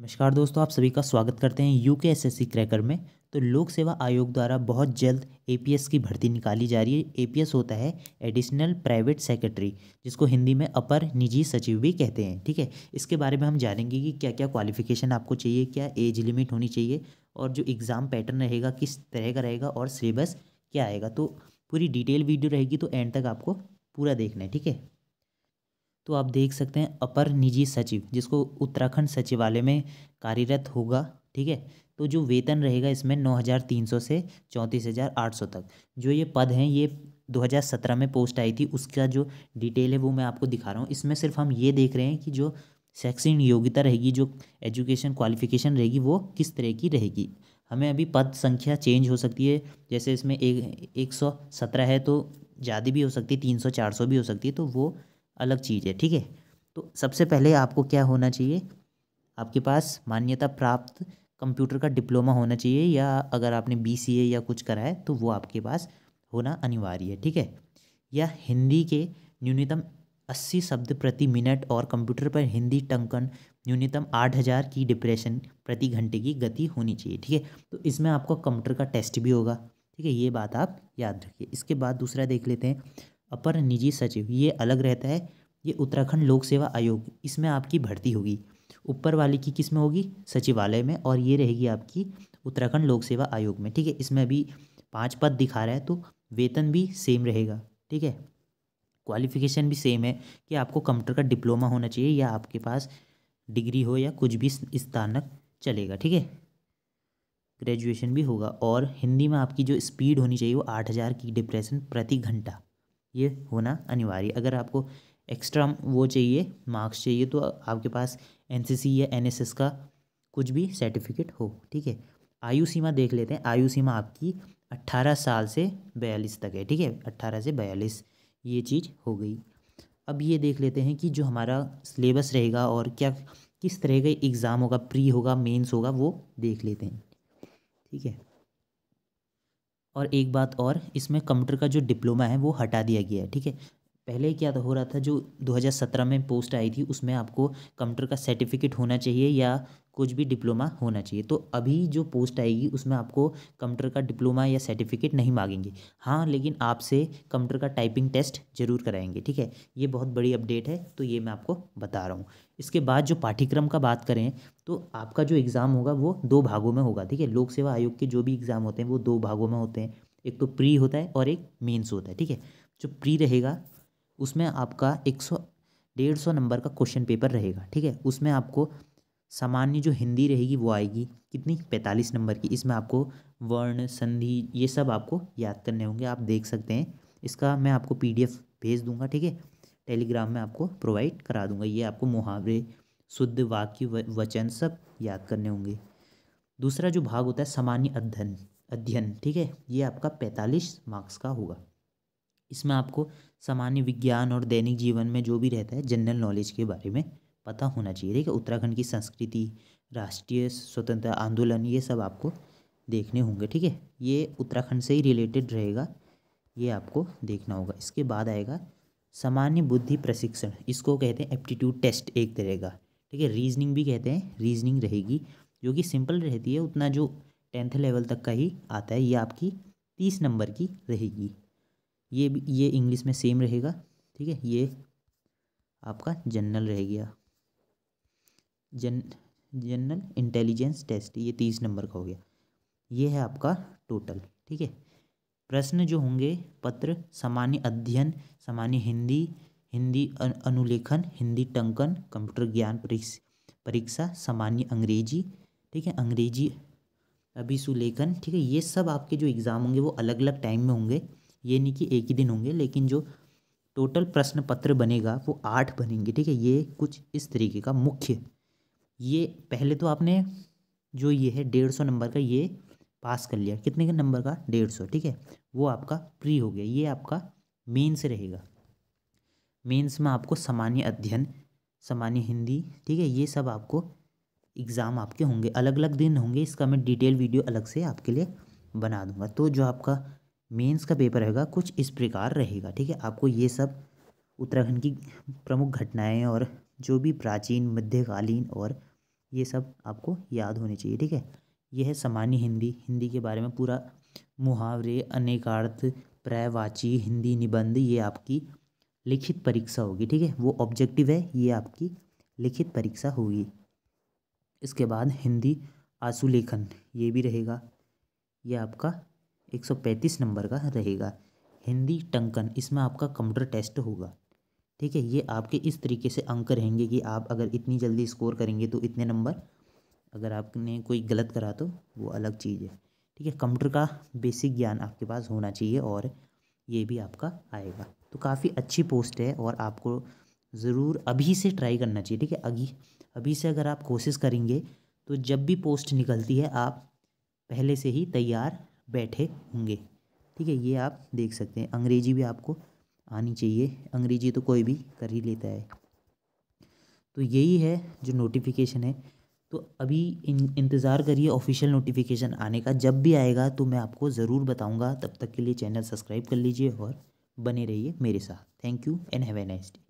नमस्कार दोस्तों आप सभी का स्वागत करते हैं यू के एस एस सी क्रैकर में तो लोक सेवा आयोग द्वारा बहुत जल्द ए पी एस की भर्ती निकाली जा रही है ए पी एस होता है एडिशनल प्राइवेट सेक्रेटरी जिसको हिंदी में अपर निजी सचिव भी कहते हैं ठीक है इसके बारे में हम जानेंगे कि क्या क्या क्वालिफिकेशन आपको चाहिए क्या एज लिमिट होनी चाहिए और जो एग्ज़ाम पैटर्न रहेगा किस तरह का रहेगा और सिलेबस क्या आएगा तो पूरी डिटेल वीडियो रहेगी तो एंड तक आपको पूरा देखना है ठीक है तो आप देख सकते हैं अपर निजी सचिव जिसको उत्तराखंड सचिवालय में कार्यरत होगा ठीक है तो जो वेतन रहेगा इसमें नौ हज़ार तीन सौ से चौंतीस हज़ार आठ सौ तक जो ये पद हैं ये दो हज़ार सत्रह में पोस्ट आई थी उसका जो डिटेल है वो मैं आपको दिखा रहा हूँ इसमें सिर्फ हम ये देख रहे हैं कि जो शैक्षणिक योग्यता रहेगी जो एजुकेशन क्वालिफिकेशन रहेगी वो किस तरह की रहेगी हमें अभी पद संख्या चेंज हो सकती है जैसे इसमें एक एक सौ सत्रह है तो ज़्यादा भी हो सकती है तीन सौ चार सौ भी हो सकती है तो वो अलग चीज़ है ठीक है तो सबसे पहले आपको क्या होना चाहिए आपके पास मान्यता प्राप्त कंप्यूटर का डिप्लोमा होना चाहिए या अगर आपने बी या कुछ करा है तो वो आपके पास होना अनिवार्य है ठीक है या हिंदी के न्यूनतम अस्सी शब्द प्रति मिनट और कंप्यूटर पर हिंदी टंकन न्यूनतम आठ हज़ार की डिप्रेशन प्रति घंटे की गति होनी चाहिए ठीक है तो इसमें आपको कंप्यूटर का टेस्ट भी होगा ठीक है ये बात आप याद रखिए इसके बाद दूसरा देख लेते हैं अपर निजी सचिव ये अलग रहता है ये उत्तराखंड लोक सेवा आयोग इसमें आपकी भर्ती होगी ऊपर वाली की किस में होगी सचिवालय में और ये रहेगी आपकी उत्तराखंड लोक सेवा आयोग में ठीक है इसमें अभी पाँच पद दिखा रहा है तो वेतन भी सेम रहेगा ठीक है क्वालिफिकेशन भी सेम है कि आपको कंप्यूटर का डिप्लोमा होना चाहिए या आपके पास डिग्री हो या कुछ भी स्थानक चलेगा ठीक है ग्रेजुएशन भी होगा और हिंदी में आपकी जो स्पीड होनी चाहिए वो आठ हज़ार की डिप्रेशन प्रति घंटा ये होना अनिवार्य अगर आपको एक्स्ट्रा वो चाहिए मार्क्स चाहिए तो आपके पास एनसीसी या एनएसएस का कुछ भी सर्टिफिकेट हो ठीक है आयु सीमा देख लेते हैं आयु सीमा आपकी अट्ठारह साल से बयालीस तक है ठीक है अट्ठारह से बयालीस ये चीज़ हो गई अब ये देख लेते हैं कि जो हमारा सिलेबस रहेगा और क्या किस तरह का एग्ज़ाम होगा प्री होगा मेंस होगा वो देख लेते हैं ठीक है और एक बात और इसमें कंप्यूटर का जो डिप्लोमा है वो हटा दिया गया है ठीक है पहले क्या हो रहा था जो 2017 में पोस्ट आई थी उसमें आपको कंप्यूटर का सर्टिफिकेट होना चाहिए या कुछ भी डिप्लोमा होना चाहिए तो अभी जो पोस्ट आएगी उसमें आपको कंप्यूटर का डिप्लोमा या सर्टिफिकेट नहीं मांगेंगे हाँ लेकिन आपसे कंप्यूटर का टाइपिंग टेस्ट जरूर कराएंगे ठीक है ये बहुत बड़ी अपडेट है तो ये मैं आपको बता रहा हूँ इसके बाद जो पाठ्यक्रम का बात करें तो आपका जो एग्ज़ाम होगा वो दो भागों में होगा ठीक है लोक सेवा आयोग के जो भी एग्ज़ाम होते हैं वो दो भागों में होते हैं एक तो प्री होता है और एक मेन्स होता है ठीक है जो प्री रहेगा उसमें आपका एक सौ डेढ़ सौ नंबर का क्वेश्चन पेपर रहेगा ठीक है उसमें आपको सामान्य जो हिंदी रहेगी वो आएगी कितनी पैंतालीस नंबर की इसमें आपको वर्ण संधि ये सब आपको याद करने होंगे आप देख सकते हैं इसका मैं आपको पीडीएफ भेज दूंगा ठीक है टेलीग्राम में आपको प्रोवाइड करा दूंगा ये आपको मुहावरे शुद्ध वाक्य वचन सब याद करने होंगे दूसरा जो भाग होता है सामान्य अध्ययन अध्ययन ठीक है ये आपका पैंतालीस मार्क्स का होगा इसमें आपको सामान्य विज्ञान और दैनिक जीवन में जो भी रहता है जनरल नॉलेज के बारे में पता होना चाहिए ठीक है उत्तराखंड की संस्कृति राष्ट्रीय स्वतंत्रता आंदोलन ये सब आपको देखने होंगे ठीक है ये उत्तराखंड से ही रिलेटेड रहेगा ये आपको देखना होगा इसके बाद आएगा सामान्य बुद्धि प्रशिक्षण इसको कहते हैं एप्टीट्यूड टेस्ट एक तरह का ठीक है रीजनिंग भी कहते हैं रीजनिंग रहेगी जो कि सिंपल रहती है उतना जो टेंथ लेवल तक का ही आता है ये आपकी तीस नंबर की रहेगी ये ये इंग्लिश में सेम रहेगा ठीक है ये आपका जनरल रह गया जन जनरल इंटेलिजेंस टेस्ट ये तीस नंबर का हो गया ये है आपका टोटल ठीक है प्रश्न जो होंगे पत्र सामान्य अध्ययन सामान्य हिंदी हिंदी अनुलेखन हिंदी टंकन कंप्यूटर ज्ञान परीक्षा सामान्य अंग्रेजी ठीक है अंग्रेजी अभिसुलेखन ठीक है ये सब आपके जो एग्ज़ाम होंगे वो अलग अलग टाइम में होंगे ये नहीं कि एक ही दिन होंगे लेकिन जो टोटल प्रश्न पत्र बनेगा वो आठ बनेंगे ठीक है ये कुछ इस तरीके का मुख्य ये पहले तो आपने जो ये है डेढ़ सौ नंबर का ये पास कर लिया कितने के नंबर का डेढ़ सौ ठीक है वो आपका प्री हो गया ये आपका मेंस रहेगा मेंस में आपको सामान्य अध्ययन सामान्य हिंदी ठीक है ये सब आपको एग्ज़ाम आपके होंगे अलग अलग दिन होंगे इसका मैं डिटेल वीडियो अलग से आपके लिए बना दूंगा तो जो आपका मेंस का पेपर रहेगा कुछ इस प्रकार रहेगा ठीक है आपको ये सब उत्तराखंड की प्रमुख घटनाएं और जो भी प्राचीन मध्यकालीन और ये सब आपको याद होने चाहिए ठीक है यह है सामान्य हिंदी हिंदी के बारे में पूरा मुहावरे अनेकार्थ प्रयवाची हिंदी निबंध ये आपकी लिखित परीक्षा होगी ठीक है वो ऑब्जेक्टिव है ये आपकी लिखित परीक्षा होगी इसके बाद हिंदी लेखन ये भी रहेगा ये आपका 135 नंबर का रहेगा हिंदी टंकन इसमें आपका कंप्यूटर टेस्ट होगा ठीक है ये आपके इस तरीके से अंक रहेंगे कि आप अगर इतनी जल्दी स्कोर करेंगे तो इतने नंबर अगर आपने कोई गलत करा तो वो अलग चीज़ है ठीक है कंप्यूटर का बेसिक ज्ञान आपके पास होना चाहिए और ये भी आपका आएगा तो काफ़ी अच्छी पोस्ट है और आपको ज़रूर अभी से ट्राई करना चाहिए ठीक है अभी अभी से अगर आप कोशिश करेंगे तो जब भी पोस्ट निकलती है आप पहले से ही तैयार बैठे होंगे ठीक है ये आप देख सकते हैं अंग्रेजी भी आपको आनी चाहिए अंग्रेजी तो कोई भी कर ही लेता है तो यही है जो नोटिफिकेशन है तो अभी इन इंतज़ार करिए ऑफिशियल नोटिफिकेशन आने का जब भी आएगा तो मैं आपको ज़रूर बताऊंगा तब तक के लिए चैनल सब्सक्राइब कर लीजिए और बने रहिए मेरे साथ thank you and have a nice day